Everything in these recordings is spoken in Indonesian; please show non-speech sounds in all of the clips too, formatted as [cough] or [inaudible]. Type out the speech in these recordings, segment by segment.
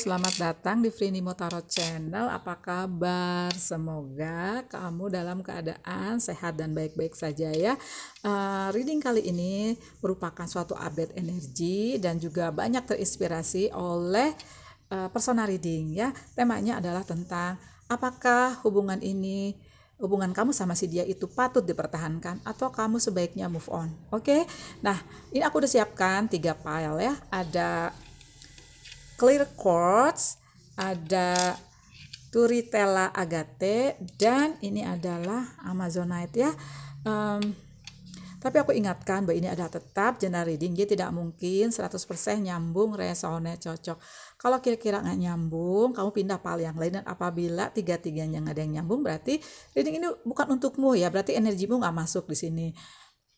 selamat datang di Frinimo Tarot Channel. Apa kabar? Semoga kamu dalam keadaan sehat dan baik-baik saja ya. Uh, reading kali ini merupakan suatu update energi dan juga banyak terinspirasi oleh uh, personal reading ya. Temanya adalah tentang apakah hubungan ini hubungan kamu sama si dia itu patut dipertahankan atau kamu sebaiknya move on. Oke. Okay? Nah, ini aku udah siapkan tiga pile ya. Ada clear quartz, ada Turritella agate dan ini adalah amazonite ya. Um, tapi aku ingatkan bahwa ini ada tetap general reading dia tidak mungkin 100% nyambung resonnya cocok. Kalau kira-kira nggak nyambung, kamu pindah pal yang lain dan apabila tiga-tiganya nggak ada yang nyambung berarti reading ini bukan untukmu ya, berarti energimu nggak masuk di sini.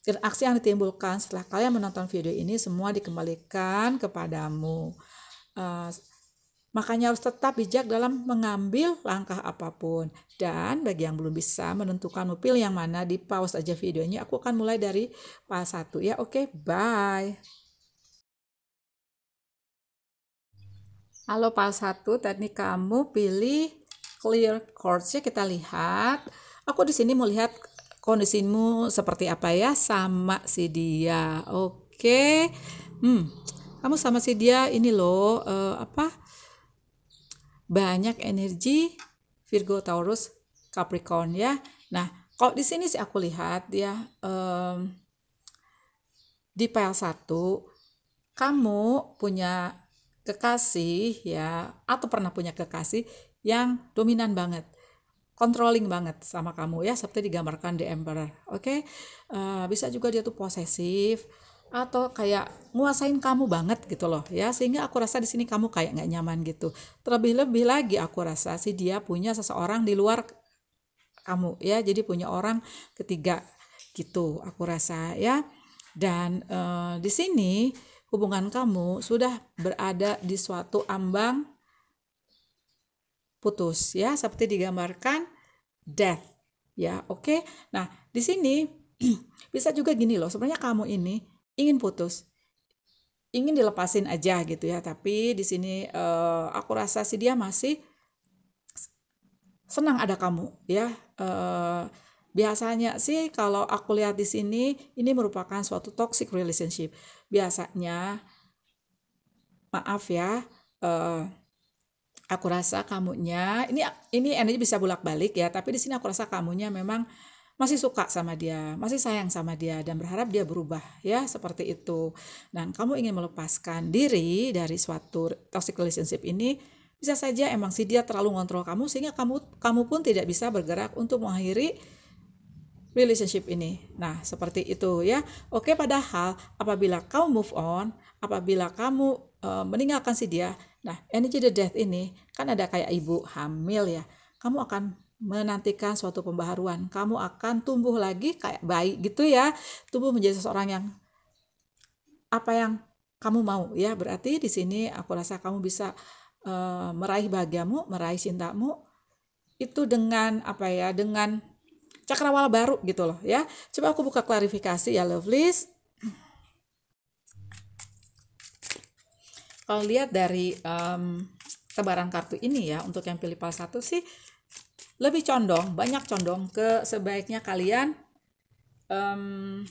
Dan aksi yang ditimbulkan setelah kalian menonton video ini semua dikembalikan kepadamu. Eh, makanya harus tetap bijak dalam mengambil langkah apapun. Dan bagi yang belum bisa menentukan mobil yang mana, di pause aja videonya. Aku akan mulai dari pas satu ya. Oke, okay, bye. Halo pas satu teknik kamu pilih clear chords ya kita lihat. Aku di sini mau lihat kondisimu seperti apa ya sama si dia. Oke. Okay. Hmm kamu sama si dia ini loh uh, apa banyak energi Virgo Taurus Capricorn ya nah kalau di sini sih aku lihat ya um, di file 1 kamu punya kekasih ya atau pernah punya kekasih yang dominan banget controlling banget sama kamu ya seperti digambarkan di Emperor oke okay? uh, eh, bisa juga dia tuh posesif atau kayak nguasain kamu banget gitu loh ya sehingga aku rasa di sini kamu kayak nggak nyaman gitu terlebih-lebih lagi aku rasa si dia punya seseorang di luar kamu ya jadi punya orang ketiga gitu aku rasa ya dan e, di sini hubungan kamu sudah berada di suatu ambang putus ya seperti digambarkan death ya oke okay? nah di sini [clears throat] bisa juga gini loh sebenarnya kamu ini ingin putus ingin dilepasin aja gitu ya tapi di sini uh, aku rasa si dia masih senang ada kamu ya uh, biasanya sih kalau aku lihat di sini ini merupakan suatu toxic relationship biasanya maaf ya uh, aku rasa kamunya ini ini energi bisa bolak balik ya tapi di sini aku rasa kamunya memang masih suka sama dia, masih sayang sama dia dan berharap dia berubah ya seperti itu. Dan kamu ingin melepaskan diri dari suatu toxic relationship ini bisa saja emang si dia terlalu ngontrol kamu sehingga kamu kamu pun tidak bisa bergerak untuk mengakhiri relationship ini. Nah, seperti itu ya. Oke, padahal apabila kamu move on, apabila kamu uh, meninggalkan si dia, nah energy the death ini kan ada kayak ibu hamil ya. Kamu akan menantikan suatu pembaharuan. Kamu akan tumbuh lagi kayak baik gitu ya, tumbuh menjadi seseorang yang apa yang kamu mau ya. Berarti di sini aku rasa kamu bisa uh, meraih bahagiamu, meraih cintamu itu dengan apa ya, dengan cakrawala baru gitu loh ya. Coba aku buka klarifikasi ya Lovelies. Kalau lihat dari um, tebaran kartu ini ya untuk yang pilih pal satu sih lebih condong, banyak condong ke sebaiknya kalian um,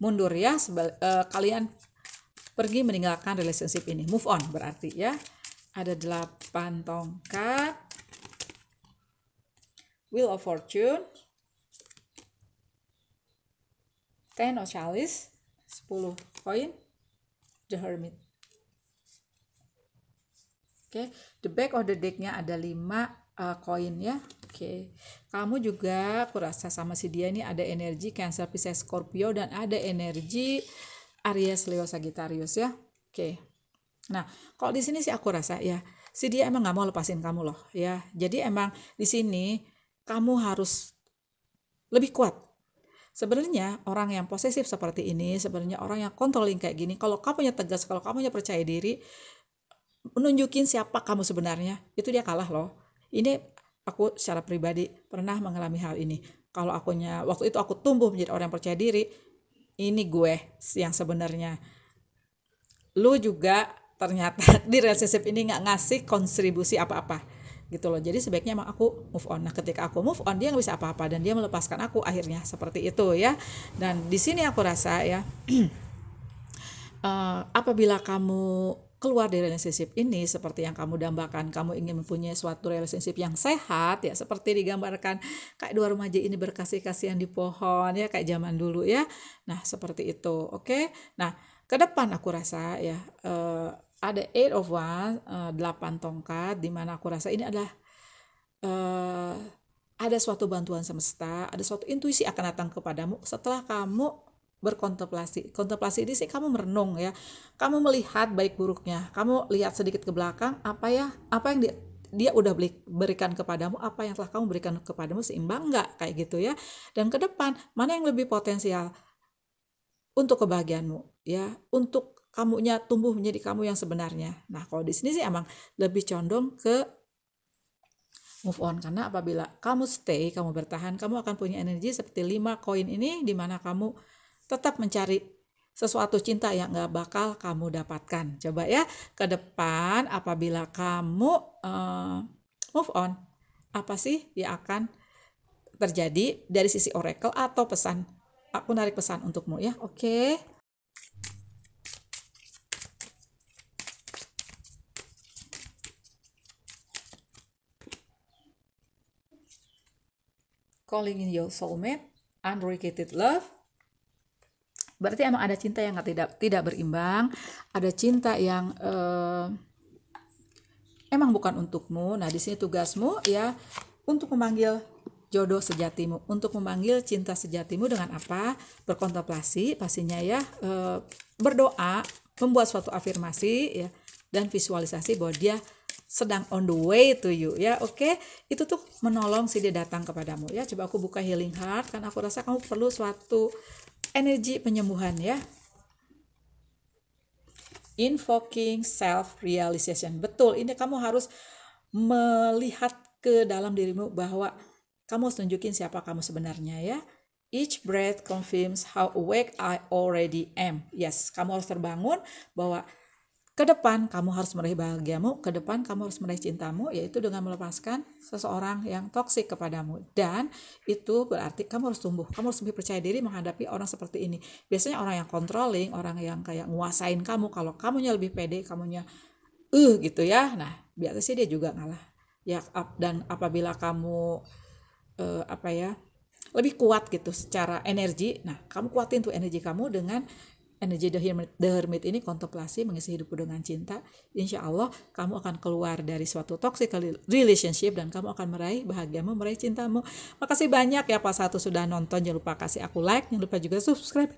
mundur ya, sebal, uh, kalian pergi meninggalkan relationship ini, move on berarti ya. Ada delapan tongkat, Wheel of Fortune, Ten of Chalice, 10 koin, The Hermit. Oke, okay. the back of the decknya ada lima uh, koin ya. Oke. Okay. Kamu juga kurasa sama si dia ini ada energi Cancer Pisces Scorpio dan ada energi Aries Leo Sagittarius ya. Oke. Okay. Nah, kalau di sini sih aku rasa ya, si dia emang nggak mau lepasin kamu loh ya. Jadi emang di sini kamu harus lebih kuat. Sebenarnya orang yang posesif seperti ini, sebenarnya orang yang controlling kayak gini, kalau kamu punya tegas, kalau kamu punya percaya diri, menunjukin siapa kamu sebenarnya, itu dia kalah loh ini aku secara pribadi pernah mengalami hal ini kalau akunya waktu itu aku tumbuh menjadi orang yang percaya diri ini gue yang sebenarnya lu juga ternyata [laughs] di relationship ini nggak ngasih kontribusi apa-apa gitu loh jadi sebaiknya emang aku move on nah ketika aku move on dia nggak bisa apa-apa dan dia melepaskan aku akhirnya seperti itu ya dan di sini aku rasa ya uh, [clears throat] apabila kamu keluar dari relationship ini seperti yang kamu dambakan kamu ingin mempunyai suatu relationship yang sehat ya seperti digambarkan kayak dua remaja ini berkasih-kasihan di pohon ya kayak zaman dulu ya nah seperti itu oke okay? nah ke depan aku rasa ya uh, ada eight of one uh, delapan tongkat di mana aku rasa ini adalah uh, ada suatu bantuan semesta, ada suatu intuisi akan datang kepadamu setelah kamu berkontemplasi. Kontemplasi ini sih kamu merenung ya. Kamu melihat baik buruknya. Kamu lihat sedikit ke belakang apa ya apa yang dia dia udah beli, berikan kepadamu apa yang telah kamu berikan kepadamu seimbang nggak kayak gitu ya. Dan ke depan mana yang lebih potensial untuk kebahagiaanmu ya, untuk kamunya tumbuh menjadi kamu yang sebenarnya. Nah, kalau di sini sih emang lebih condong ke move on karena apabila kamu stay, kamu bertahan, kamu akan punya energi seperti lima koin ini di mana kamu tetap mencari sesuatu cinta yang nggak bakal kamu dapatkan. Coba ya ke depan apabila kamu uh, move on, apa sih yang akan terjadi dari sisi oracle atau pesan? Aku ah, narik pesan untukmu ya, oke? Okay. Calling in your soulmate, unrequited love, berarti emang ada cinta yang tidak tidak berimbang ada cinta yang eh, emang bukan untukmu nah di sini tugasmu ya untuk memanggil jodoh sejatimu untuk memanggil cinta sejatimu dengan apa berkontemplasi pastinya ya eh, berdoa membuat suatu afirmasi ya dan visualisasi bahwa dia sedang on the way to you ya oke okay? itu tuh menolong si dia datang kepadamu ya coba aku buka healing heart kan aku rasa kamu perlu suatu energi penyembuhan ya. Invoking self realization. Betul, ini kamu harus melihat ke dalam dirimu bahwa kamu harus tunjukin siapa kamu sebenarnya ya. Each breath confirms how awake I already am. Yes, kamu harus terbangun bahwa ke depan kamu harus meraih bahagiamu, ke depan kamu harus meraih cintamu, yaitu dengan melepaskan seseorang yang toksik kepadamu. Dan itu berarti kamu harus tumbuh, kamu harus lebih percaya diri menghadapi orang seperti ini. Biasanya orang yang controlling, orang yang kayak nguasain kamu, kalau kamunya lebih pede, kamunya eh uh, gitu ya. Nah, biasanya sih dia juga ngalah. Ya dan apabila kamu uh, apa ya? lebih kuat gitu secara energi. Nah, kamu kuatin tuh energi kamu dengan energi the hermit, the hermit ini kontemplasi mengisi hidupku dengan cinta insya Allah kamu akan keluar dari suatu toxic relationship dan kamu akan meraih bahagiamu meraih cintamu makasih banyak ya pas Satu sudah nonton jangan lupa kasih aku like jangan lupa juga subscribe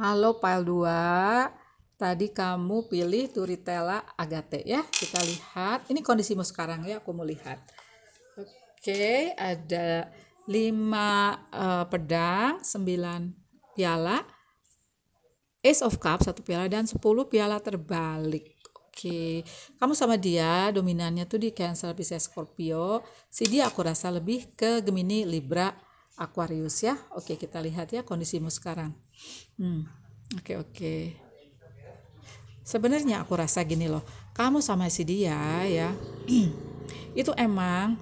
Halo file 2 Tadi kamu pilih Turitella Agate ya Kita lihat Ini kondisimu sekarang ya aku mau lihat Oke ada 5 uh, eh, pedang, 9 piala, Ace of Cup satu piala dan 10 piala terbalik. Oke, kamu sama dia dominannya tuh di Cancer, Pisces, Scorpio. Si dia aku rasa lebih ke Gemini, Libra, Aquarius ya. Oke, kita lihat ya kondisimu sekarang. Hmm. Oke, oke. Sebenarnya aku rasa gini loh, kamu sama si dia ya. [clears throat] itu emang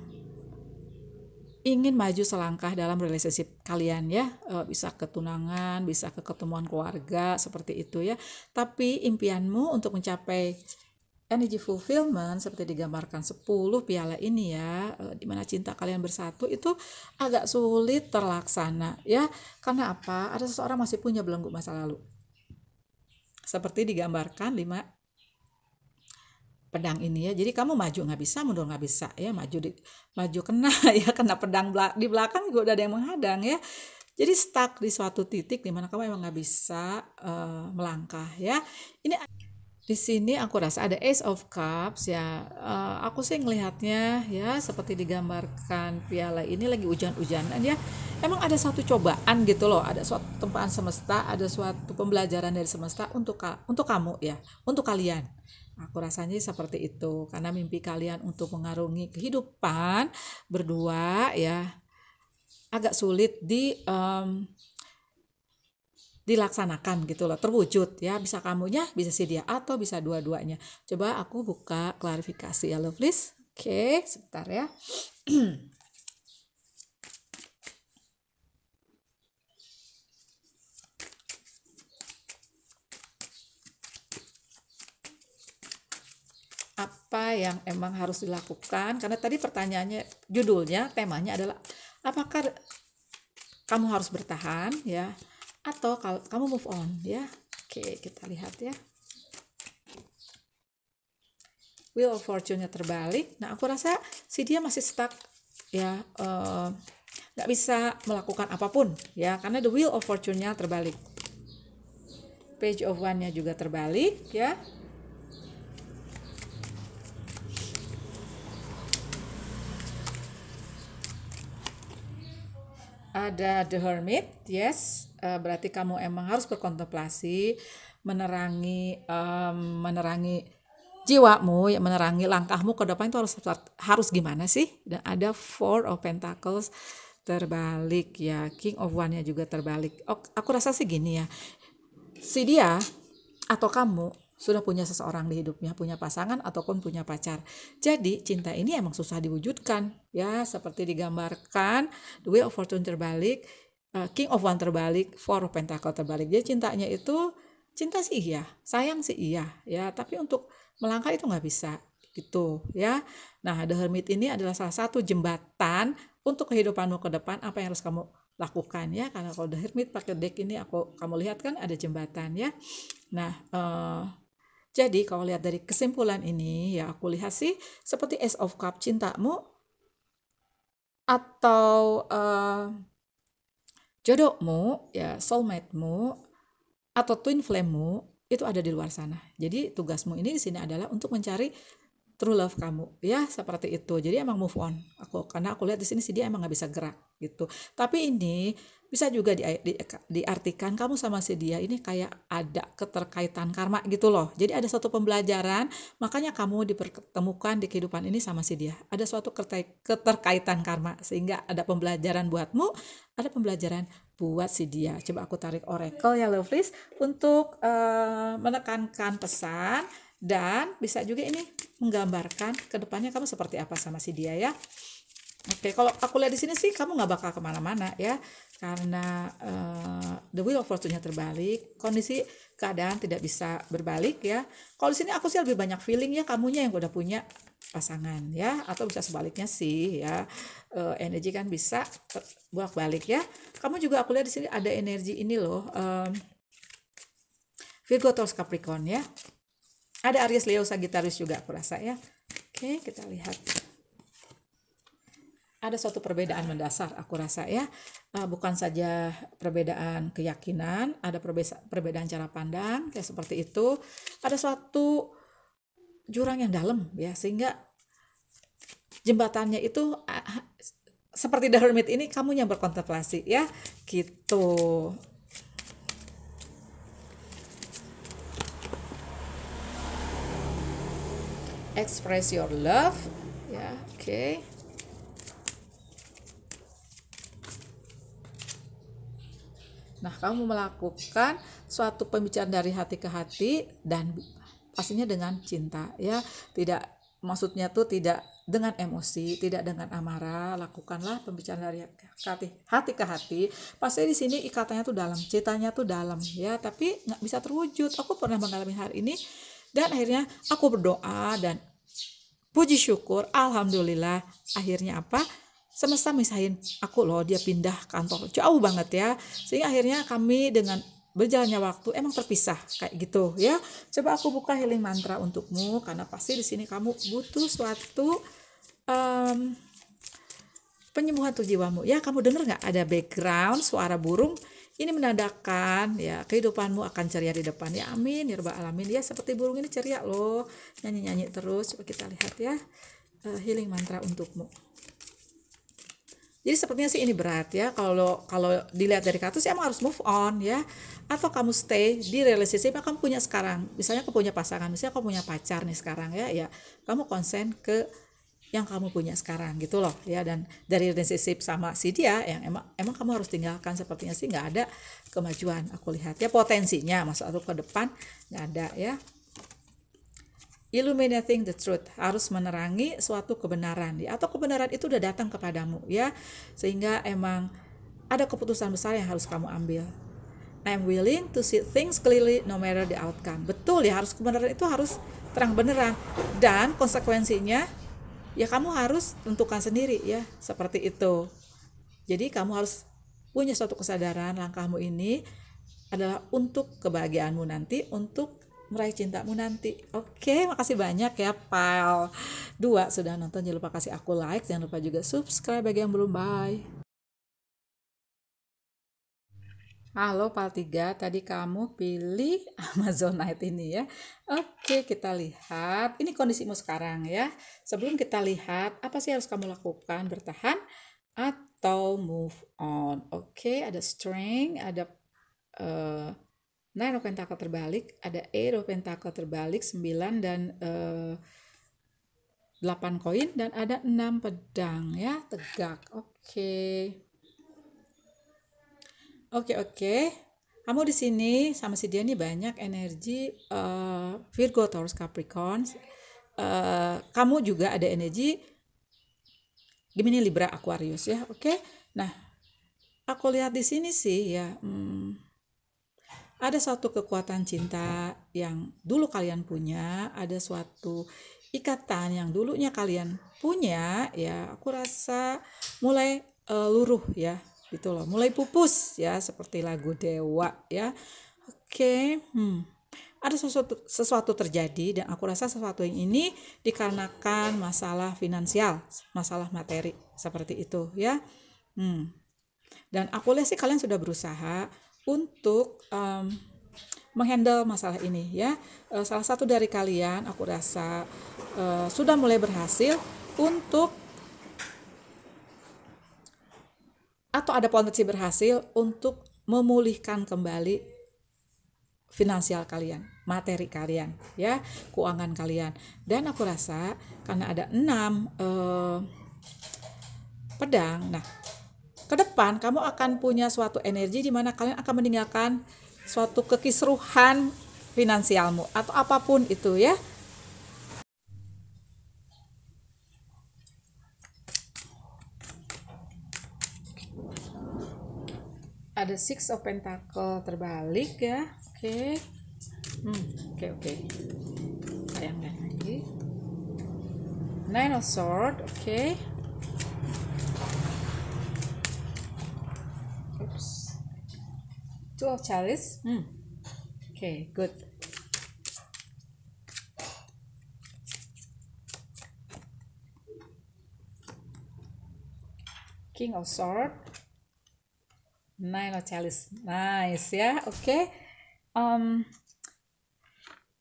ingin maju selangkah dalam relationship kalian ya e, bisa ketunangan bisa ke ketemuan keluarga seperti itu ya tapi impianmu untuk mencapai energy fulfillment seperti digambarkan 10 piala ini ya e, di mana cinta kalian bersatu itu agak sulit terlaksana ya karena apa ada seseorang masih punya belenggu masa lalu seperti digambarkan 5 pedang ini ya. Jadi kamu maju nggak bisa, mundur nggak bisa ya, maju di, maju kena [laughs] ya, kena pedang belak, di belakang juga udah ada yang menghadang ya. Jadi stuck di suatu titik dimana kamu emang nggak bisa uh, melangkah ya. Ini di sini aku rasa ada Ace of Cups ya. Uh, aku sih ngelihatnya ya seperti digambarkan piala ini lagi hujan-hujanan ya. Emang ada satu cobaan gitu loh, ada suatu tempaan semesta, ada suatu pembelajaran dari semesta untuk untuk kamu ya, untuk kalian Aku rasanya seperti itu karena mimpi kalian untuk mengarungi kehidupan berdua ya agak sulit di um, dilaksanakan gitu loh terwujud ya bisa kamunya bisa si dia atau bisa dua-duanya coba aku buka klarifikasi ya lovelies oke sebentar ya [clears throat] apa yang emang harus dilakukan karena tadi pertanyaannya judulnya temanya adalah apakah kamu harus bertahan ya atau kalau kamu move on ya oke kita lihat ya Wheel of Fortune-nya terbalik. Nah, aku rasa si dia masih stuck ya eh, nggak uh, bisa melakukan apapun ya karena the Wheel of Fortune-nya terbalik. Page of One-nya juga terbalik ya. ada The Hermit, yes, uh, berarti kamu emang harus berkontemplasi, menerangi, um, menerangi jiwamu, ya menerangi langkahmu ke depan itu harus harus gimana sih? Dan ada Four of Pentacles terbalik ya, King of One-nya juga terbalik. Oh, aku rasa sih gini ya, si dia atau kamu sudah punya seseorang di hidupnya, punya pasangan ataupun punya pacar. Jadi cinta ini emang susah diwujudkan ya seperti digambarkan The Wheel of Fortune terbalik, uh, King of One terbalik, Four of Pentacle terbalik. Jadi cintanya itu cinta sih iya, sayang sih iya ya, tapi untuk melangkah itu nggak bisa gitu ya. Nah, The Hermit ini adalah salah satu jembatan untuk kehidupanmu ke depan apa yang harus kamu lakukan ya karena kalau the hermit pakai deck ini aku kamu lihat kan ada jembatan ya nah uh, jadi kalau lihat dari kesimpulan ini ya aku lihat sih seperti Ace of Cup cintamu atau uh, jodohmu ya soulmatemu atau twin flamemu itu ada di luar sana. Jadi tugasmu ini di sini adalah untuk mencari true love kamu ya seperti itu jadi emang move on aku karena aku lihat di sini si dia emang nggak bisa gerak gitu tapi ini bisa juga di, di, diartikan kamu sama si dia ini kayak ada keterkaitan karma gitu loh jadi ada suatu pembelajaran makanya kamu dipertemukan di kehidupan ini sama si dia ada suatu keterkaitan karma sehingga ada pembelajaran buatmu ada pembelajaran buat si dia coba aku tarik oracle ya lovelies untuk uh, menekankan pesan dan bisa juga ini menggambarkan kedepannya kamu seperti apa sama si dia ya Oke, kalau aku lihat di sini sih kamu nggak bakal kemana-mana ya, karena uh, the wheel of fortune-nya terbalik, kondisi keadaan tidak bisa berbalik ya. Kalau di sini aku sih lebih banyak feeling ya kamunya yang udah punya pasangan ya, atau bisa sebaliknya sih ya. Uh, energi kan bisa eh, buat balik ya. Kamu juga aku lihat di sini ada energi ini loh, um, Virgo Taurus Capricorn ya. Ada Aries Leo Sagittarius juga aku rasa ya. Oke, kita lihat. Ada suatu perbedaan mendasar aku rasa ya. Eh, bukan saja perbedaan keyakinan, ada perbedaan cara pandang, kayak seperti itu. Ada suatu jurang yang dalam ya, sehingga jembatannya itu ah, ah, seperti The Hermit ini kamu yang berkontemplasi ya. Gitu. express your love ya oke okay. Nah, kamu melakukan suatu pembicaraan dari hati ke hati dan pastinya dengan cinta ya, tidak maksudnya tuh tidak dengan emosi, tidak dengan amarah, lakukanlah pembicaraan dari hati, hati ke hati. Pasti di sini ikatannya tuh dalam, cintanya tuh dalam ya, tapi nggak bisa terwujud. Aku pernah mengalami hal ini dan akhirnya aku berdoa dan puji syukur, alhamdulillah. Akhirnya apa? Semesta misahin aku loh, dia pindah kantor jauh banget ya. Sehingga akhirnya kami dengan berjalannya waktu emang terpisah kayak gitu ya. Coba aku buka healing mantra untukmu karena pasti di sini kamu butuh suatu um, penyembuhan untuk jiwamu. Ya, kamu denger nggak ada background suara burung ini menandakan ya kehidupanmu akan ceria di depan ya amin ya rabbal alamin ya seperti burung ini ceria loh nyanyi nyanyi terus Coba kita lihat ya eh, healing mantra untukmu jadi sepertinya sih ini berat ya kalau kalau dilihat dari kartu sih ya, emang harus move on ya atau kamu stay di relationship yang kamu punya sekarang misalnya kamu punya pasangan misalnya kamu punya pacar nih sekarang ya ya kamu konsen ke yang kamu punya sekarang gitu loh ya dan dari relationship sama si dia yang emang emang kamu harus tinggalkan sepertinya sih nggak ada kemajuan aku lihat ya potensinya masuk atau ke depan nggak ada ya illuminating the truth harus menerangi suatu kebenaran ya atau kebenaran itu udah datang kepadamu ya sehingga emang ada keputusan besar yang harus kamu ambil I'm willing to see things clearly no matter the outcome betul ya harus kebenaran itu harus terang beneran. dan konsekuensinya ya kamu harus tentukan sendiri ya seperti itu jadi kamu harus punya suatu kesadaran langkahmu ini adalah untuk kebahagiaanmu nanti untuk meraih cintamu nanti oke makasih banyak ya pal dua sudah nonton jangan lupa kasih aku like jangan lupa juga subscribe bagi yang belum bye Halo Paltiga, tadi kamu pilih [laughs] Amazon Night ini ya. Oke, kita lihat. Ini kondisimu sekarang ya. Sebelum kita lihat, apa sih harus kamu lakukan? Bertahan atau move on? Oke, ada strength, ada uh, nine of pentacle terbalik, ada eight of pentacle terbalik, sembilan dan uh, eh, 8 koin, dan ada enam pedang ya, tegak. Oke. Oke oke. Kamu di sini sama si dia nih banyak energi uh, Virgo, Taurus, Capricorn. Uh, kamu juga ada energi Gemini, Libra, Aquarius ya. Oke. Nah, aku lihat di sini sih ya. Hmm, ada suatu kekuatan cinta yang dulu kalian punya, ada suatu ikatan yang dulunya kalian punya ya. Aku rasa mulai uh, luruh ya gitu loh mulai pupus ya seperti lagu dewa ya oke okay. hmm. ada sesuatu sesuatu terjadi dan aku rasa sesuatu yang ini dikarenakan masalah finansial masalah materi seperti itu ya hmm. dan aku lihat sih kalian sudah berusaha untuk um, menghandle masalah ini ya eh, salah satu dari kalian aku rasa uh, sudah mulai berhasil untuk atau ada potensi berhasil untuk memulihkan kembali finansial kalian, materi kalian, ya, keuangan kalian. Dan aku rasa karena ada enam eh, pedang, nah, ke depan kamu akan punya suatu energi di mana kalian akan meninggalkan suatu kekisruhan finansialmu atau apapun itu ya. ada six of pentacle terbalik ya oke okay. hmm oke okay, oke okay. bayangkan lagi nine of sword oke okay. oops two of chalice hmm oke okay, good king of sword Nice, nice ya, oke. Okay. Um,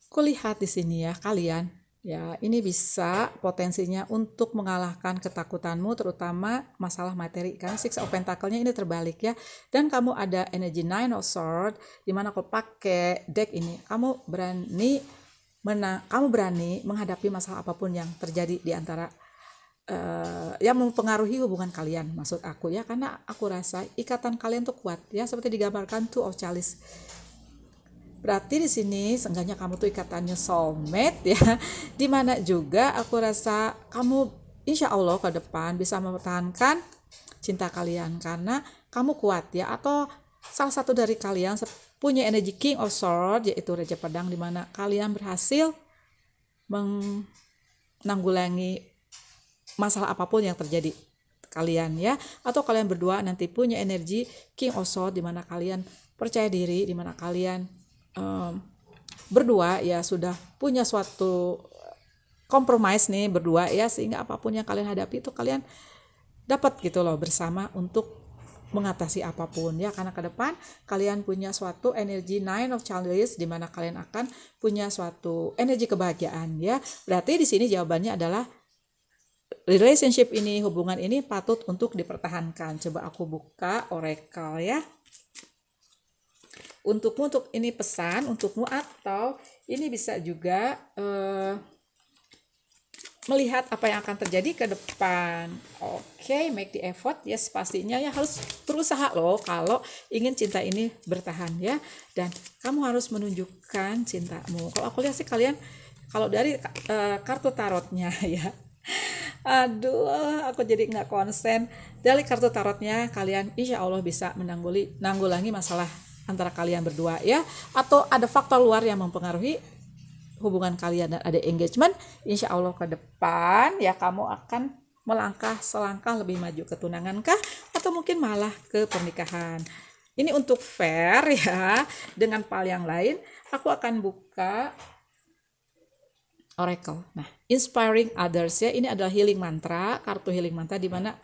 kulihat di sini ya kalian. Ya, ini bisa potensinya untuk mengalahkan ketakutanmu, terutama masalah materi. Kan Six of Pentacle-nya ini terbalik ya. Dan kamu ada Energy Nine of Sword, dimana kalau pakai deck ini, kamu berani menang, kamu berani menghadapi masalah apapun yang terjadi di antara uh, eh, yang mempengaruhi hubungan kalian maksud aku ya karena aku rasa ikatan kalian tuh kuat ya seperti digambarkan tuh of chalice berarti di sini seenggaknya kamu tuh ikatannya soulmate ya [laughs] dimana juga aku rasa kamu insya Allah ke depan bisa mempertahankan cinta kalian karena kamu kuat ya atau salah satu dari kalian punya energi King of Sword yaitu Raja Pedang dimana kalian berhasil menanggulangi masalah apapun yang terjadi kalian ya atau kalian berdua nanti punya energi king of sword di mana kalian percaya diri di mana kalian um, berdua ya sudah punya suatu kompromis nih berdua ya sehingga apapun yang kalian hadapi itu kalian dapat gitu loh bersama untuk mengatasi apapun ya karena ke depan kalian punya suatu energi nine of challenges di mana kalian akan punya suatu energi kebahagiaan ya berarti di sini jawabannya adalah relationship ini, hubungan ini patut untuk dipertahankan. Coba aku buka oracle ya. Untukmu untuk ini pesan untukmu atau ini bisa juga uh, melihat apa yang akan terjadi ke depan. Oke, okay, make the effort. Yes, pastinya ya harus berusaha loh kalau ingin cinta ini bertahan ya. Dan kamu harus menunjukkan cintamu. Kalau aku lihat sih kalian kalau dari uh, kartu tarotnya [laughs] ya aduh aku jadi nggak konsen dari kartu tarotnya kalian insya Allah bisa menangguli nanggulangi masalah antara kalian berdua ya atau ada faktor luar yang mempengaruhi hubungan kalian dan ada engagement insya Allah ke depan ya kamu akan melangkah selangkah lebih maju ke tunangan kah atau mungkin malah ke pernikahan ini untuk fair [laughs] ya dengan pal yang lain aku akan buka oracle. Nah, inspiring others ya ini adalah healing mantra, kartu healing mantra di mana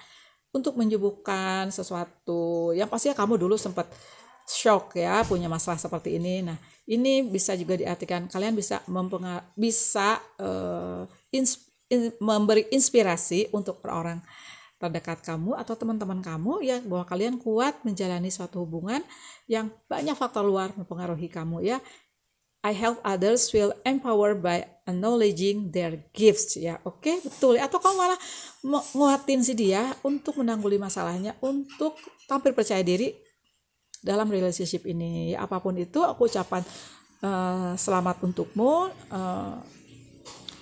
untuk menyembuhkan sesuatu yang pasti kamu dulu sempat shock ya punya masalah seperti ini. Nah, ini bisa juga diartikan kalian bisa bisa uh, ins in memberi inspirasi untuk orang terdekat kamu atau teman-teman kamu ya bahwa kalian kuat menjalani suatu hubungan yang banyak faktor luar mempengaruhi kamu ya I help others feel empowered by acknowledging their gifts ya oke okay? betul atau kamu malah nguatin si dia untuk menangguli masalahnya untuk tampil percaya diri dalam relationship ini apapun itu aku ucapan uh, eh, selamat untukmu uh,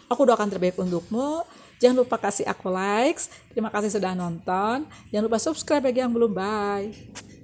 aku doakan terbaik untukmu jangan lupa kasih aku likes terima kasih sudah nonton jangan lupa subscribe bagi yang belum bye